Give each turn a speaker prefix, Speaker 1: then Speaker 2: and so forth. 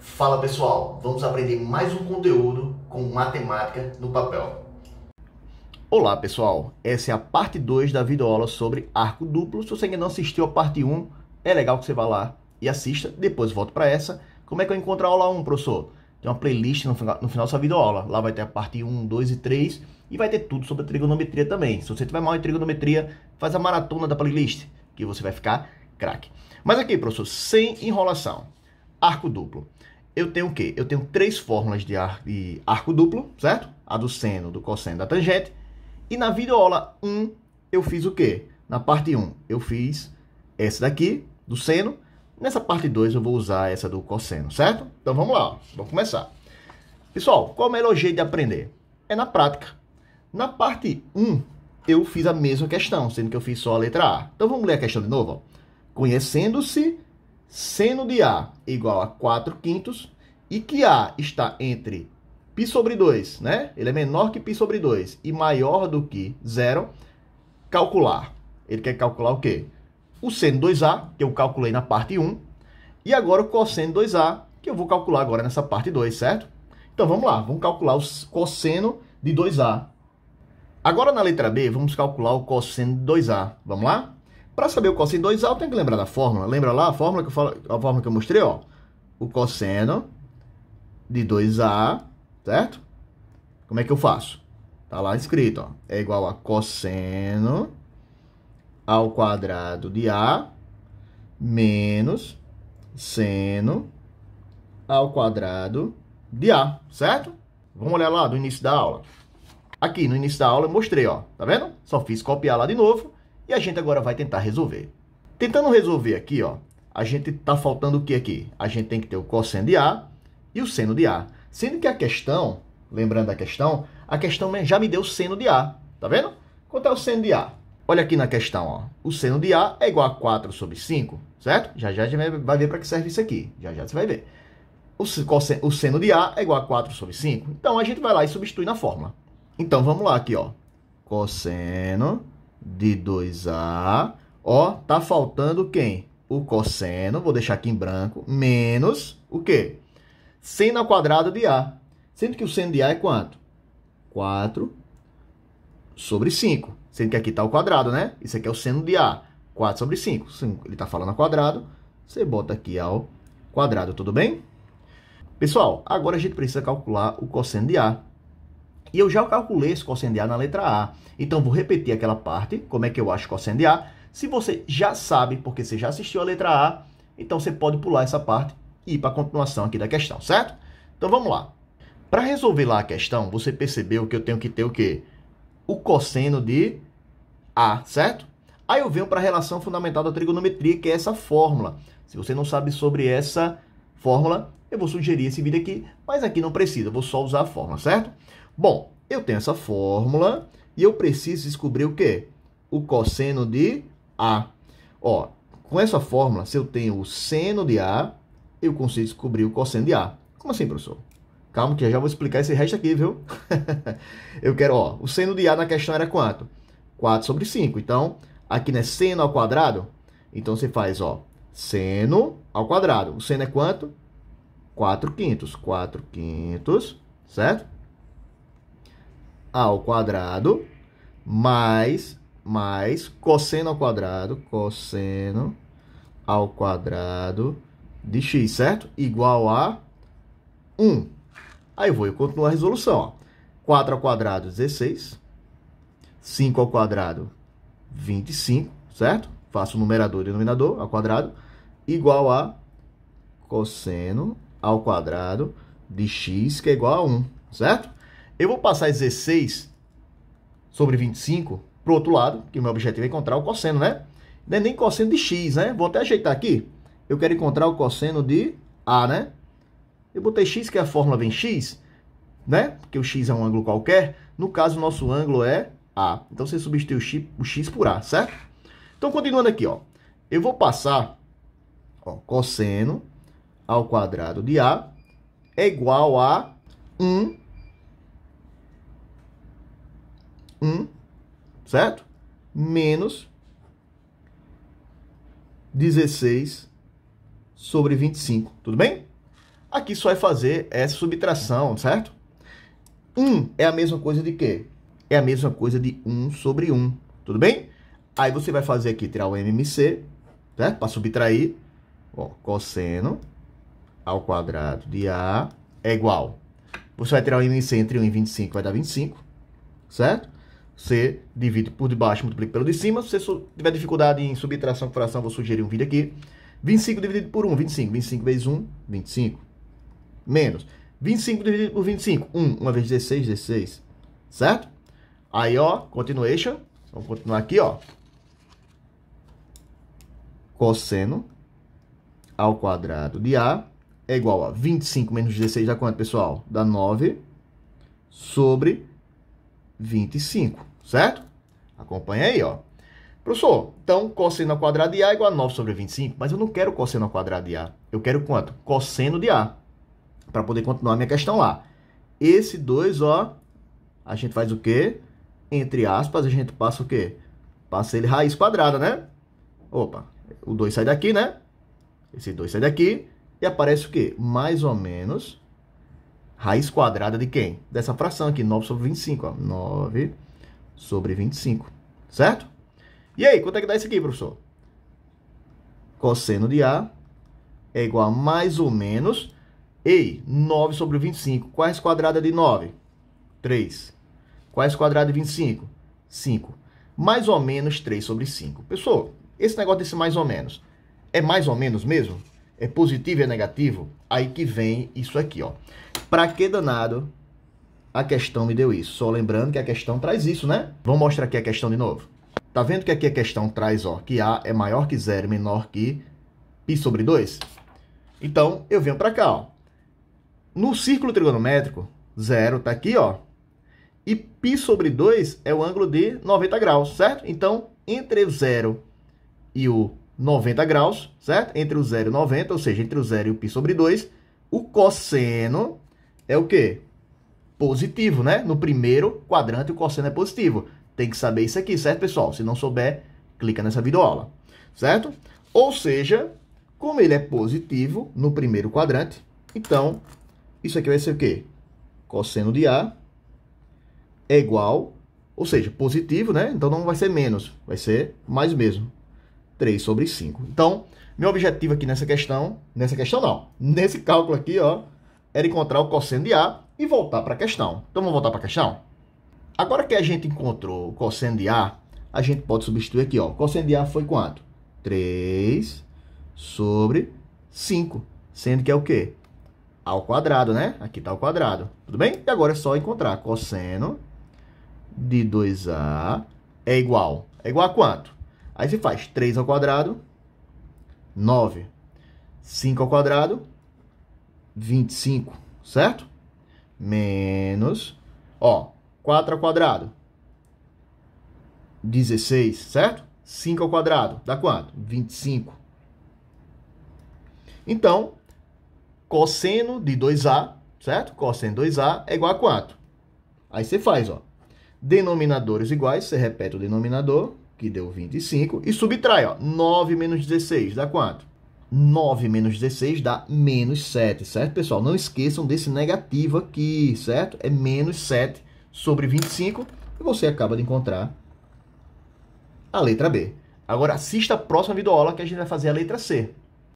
Speaker 1: Fala pessoal, vamos aprender mais um conteúdo com matemática no papel. Olá pessoal, essa é a parte 2 da videoaula sobre arco duplo. Se você ainda não assistiu a parte 1, um, é legal que você vá lá e assista, depois volto para essa. Como é que eu encontro a aula 1, professor? Tem uma playlist no final, dessa videoaula. Lá vai ter a parte 1, 2 e 3 e vai ter tudo sobre trigonometria também. Se você tiver mal em trigonometria, faz a maratona da playlist, que você vai ficar craque. Mas aqui, professor, sem enrolação. Arco duplo. Eu tenho o quê? Eu tenho três fórmulas de, ar, de arco duplo, certo? A do seno, do cosseno, da tangente. E na videoaula 1, eu fiz o quê? Na parte 1, eu fiz essa daqui, do seno. Nessa parte 2, eu vou usar essa do cosseno, certo? Então, vamos lá. Vamos começar. Pessoal, qual é o melhor jeito de aprender? É na prática. Na parte 1, eu fiz a mesma questão, sendo que eu fiz só a letra A. Então, vamos ler a questão de novo. Conhecendo-se seno de A igual a 4 quintos e que A está entre π sobre 2, né? Ele é menor que π sobre 2 e maior do que zero, calcular. Ele quer calcular o quê? O seno 2A, que eu calculei na parte 1, e agora o cosseno 2A, que eu vou calcular agora nessa parte 2, certo? Então vamos lá, vamos calcular o cosseno de 2A. Agora na letra B, vamos calcular o cosseno de 2A. Vamos lá? Para saber o cosseno de 2A, eu tenho que lembrar da fórmula. Lembra lá a fórmula que eu, falo, a fórmula que eu mostrei? Ó? O cosseno de 2A, certo? Como é que eu faço? Tá lá escrito, ó. É igual a cosseno ao quadrado de A menos seno ao quadrado de A, certo? Vamos olhar lá do início da aula. Aqui no início da aula eu mostrei, ó, tá vendo? Só fiz copiar lá de novo e a gente agora vai tentar resolver. Tentando resolver aqui, ó, a gente está faltando o que aqui? A gente tem que ter o cosseno de A e o seno de A. Sendo que a questão, lembrando a questão, a questão já me deu o seno de A. Tá vendo? Quanto é o seno de A? Olha aqui na questão, ó. o seno de A é igual a 4 sobre 5, certo? Já já a gente vai ver para que serve isso aqui. Já já você vai ver. O, o seno de A é igual a 4 sobre 5. Então, a gente vai lá e substitui na fórmula. Então, vamos lá aqui, ó. Cosseno de 2A. Ó, tá faltando quem? O cosseno, vou deixar aqui em branco, menos o quê? Seno ao quadrado de A. Sendo que o seno de A é quanto? 4 sobre 5. Sendo que aqui está o quadrado, né? Isso aqui é o seno de A. 4 sobre 5. 5 ele está falando ao quadrado. Você bota aqui ao quadrado, tudo bem? Pessoal, agora a gente precisa calcular o cosseno de A. E eu já calculei esse cosseno de A na letra A. Então, vou repetir aquela parte, como é que eu acho cosseno de A. Se você já sabe, porque você já assistiu a letra A, então você pode pular essa parte e ir para a continuação aqui da questão, certo? Então, vamos lá. Para resolver lá a questão, você percebeu que eu tenho que ter o quê? O cosseno de A, certo? Aí eu venho para a relação fundamental da trigonometria, que é essa fórmula. Se você não sabe sobre essa fórmula, eu vou sugerir esse vídeo aqui, mas aqui não precisa, eu vou só usar a fórmula, certo? Bom, eu tenho essa fórmula e eu preciso descobrir o quê? O cosseno de A. Ó, com essa fórmula, se eu tenho o seno de A, eu consigo descobrir o cosseno de A. Como assim, professor? Calma que eu já vou explicar esse resto aqui, viu? eu quero, ó, o seno de A na questão era quanto? 4 sobre 5. Então, aqui não é seno ao quadrado? Então, você faz, ó, seno ao quadrado. O seno é quanto? 4 quintos. 4 quintos, certo? ao quadrado mais, mais cosseno ao quadrado, cosseno ao quadrado de x, certo? Igual a 1. Aí eu vou e continuar a resolução. Ó. 4 ao quadrado, 16. 5 ao quadrado, 25, certo? Faço o numerador e o denominador ao quadrado, igual a cosseno ao quadrado de x, que é igual a 1, certo? Eu vou passar 16 sobre 25 para o outro lado, que o meu objetivo é encontrar o cosseno, né? Não é nem cosseno de x, né? Vou até ajeitar aqui. Eu quero encontrar o cosseno de a, né? Eu botei x, que é a fórmula vem x, né? Porque o x é um ângulo qualquer. No caso, o nosso ângulo é a. Então, você substitui o x, o x por a, certo? Então, continuando aqui, ó. Eu vou passar ó, cosseno ao quadrado de a é igual a 1 1, certo? Menos 16 sobre 25, tudo bem? Aqui só é fazer essa subtração, certo? 1 é a mesma coisa de quê? É a mesma coisa de 1 sobre 1, tudo bem? Aí você vai fazer aqui, tirar o MMC, certo? Para subtrair, ó, cosseno ao quadrado de A é igual. Você vai tirar o MMC entre 1 e 25, vai dar 25, certo? Você divide por debaixo, multiplica pelo de cima. Se você tiver dificuldade em subtração com fração, vou sugerir um vídeo aqui. 25 dividido por 1, 25. 25 vezes 1, 25. Menos 25 dividido por 25, 1. 1 vezes 16, 16. Certo? Aí, ó, continuation. Vamos continuar aqui, ó. Cosseno ao quadrado de A é igual a 25 menos 16 dá quanto, pessoal? Dá 9 sobre 25 certo? Acompanha aí, ó. Professor, então cosseno ao quadrado de A é igual a 9 sobre 25, mas eu não quero cosseno ao quadrado de A. Eu quero quanto? Cosseno de A, para poder continuar a minha questão lá. Esse 2, ó, a gente faz o quê? Entre aspas, a gente passa o quê? Passa ele raiz quadrada, né? Opa, o 2 sai daqui, né? Esse 2 sai daqui e aparece o quê? Mais ou menos raiz quadrada de quem? Dessa fração aqui, 9 sobre 25, ó. 9 sobre 25, certo? E aí, quanto é que dá isso aqui, professor? Cosseno de A é igual a mais ou menos, ei, 9 sobre 25, qual é a quadrada de 9? 3. Qual é a quadrada de 25? 5. Mais ou menos 3 sobre 5. Pessoal, esse negócio desse mais ou menos, é mais ou menos mesmo? É positivo e é negativo? Aí que vem isso aqui, ó. Pra que danado a questão me deu isso. Só lembrando que a questão traz isso, né? Vamos mostrar aqui a questão de novo. Tá vendo que aqui a questão traz, ó, que A é maior que zero, menor que π sobre 2? Então, eu venho para cá, ó. No círculo trigonométrico, zero tá aqui, ó. E π sobre 2 é o ângulo de 90 graus, certo? Então, entre o zero e o 90 graus, certo? Entre o zero e o 90, ou seja, entre o zero e o π sobre 2, o cosseno é o quê? positivo, né? No primeiro quadrante, o cosseno é positivo. Tem que saber isso aqui, certo, pessoal? Se não souber, clica nessa videoaula, certo? Ou seja, como ele é positivo no primeiro quadrante, então isso aqui vai ser o quê? Cosseno de A é igual, ou seja, positivo, né? Então não vai ser menos, vai ser mais mesmo. 3 sobre 5. Então, meu objetivo aqui nessa questão, nessa questão não, nesse cálculo aqui, ó, é era encontrar o cosseno de A e voltar para a questão. Então vamos voltar para a questão? Agora que a gente encontrou o cosseno de A, a gente pode substituir aqui, ó. O cosseno de A foi quanto? 3 sobre 5, sendo que é o quê? Ao quadrado, né? Aqui está ao quadrado, tudo bem? E agora é só encontrar cosseno de 2A é igual. É igual a quanto? Aí você faz 3 ao quadrado, 9. 5 ao quadrado, 25, certo? menos, ó, 4 ao quadrado, 16, certo? 5 ao quadrado, dá quanto? 25. Então, cosseno de 2A, certo? Cosseno de 2A é igual a 4. Aí você faz, ó, denominadores iguais, você repete o denominador, que deu 25, e subtrai, ó, 9 menos 16, dá quanto? 9 menos 16 dá menos 7, certo, pessoal? Não esqueçam desse negativo aqui, certo? É menos 7 sobre 25 e você acaba de encontrar a letra B. Agora, assista a próxima videoaula que a gente vai fazer a letra C.